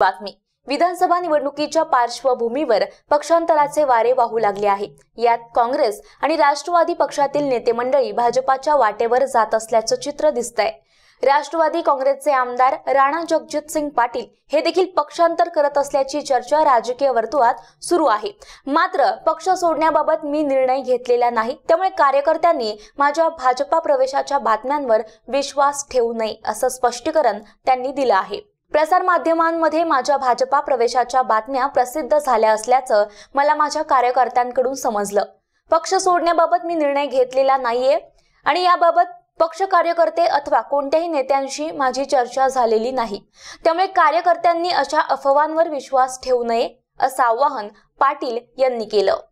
बातमी विधानसभा निवडणुकीच्या पार्श्वभूमीवर पक्षांतराचे वारे वाहू लागले आहे यात काँग्रेस आणि राष्ट्रवादी पक्षातील नेते मंडळी भाजपाच्या वाटेवर जात असल्याचं चित्र दिसत राष्ट्रवादी काँग्रेसचे आमदार राणा जगजित सिंग पाटील हे देखील पक्षांतर करत असल्याची चर्चा राजकीय वर्तुळात सुरू आहे मात्र पक्ष सोडण्याबाबत मी निर्णय घेतलेला नाही त्यामुळे कार्यकर्त्यांनी माझ्या भाजपा प्रवेशाच्या बातम्यांवर विश्वास ठेवू नये असं स्पष्टीकरण त्यांनी दिलं आहे प्रसारमाध्यमांमध्ये माझ्या भाजपा प्रवेशाच्या बातम्या प्रसिद्ध झाल्या असल्याचं मला माझ्या कार्यकर्त्यांकडून समजलं पक्ष सोडण्याबाबत मी निर्णय घेतलेला नाहीये आणि याबाबत पक्ष कार्यकर्ते अथवा कोणत्याही नेत्यांशी माझी चर्चा झालेली नाही त्यामुळे कार्यकर्त्यांनी अशा अफवांवर विश्वास ठेवू नये असं आवाहन पाटील यांनी केलं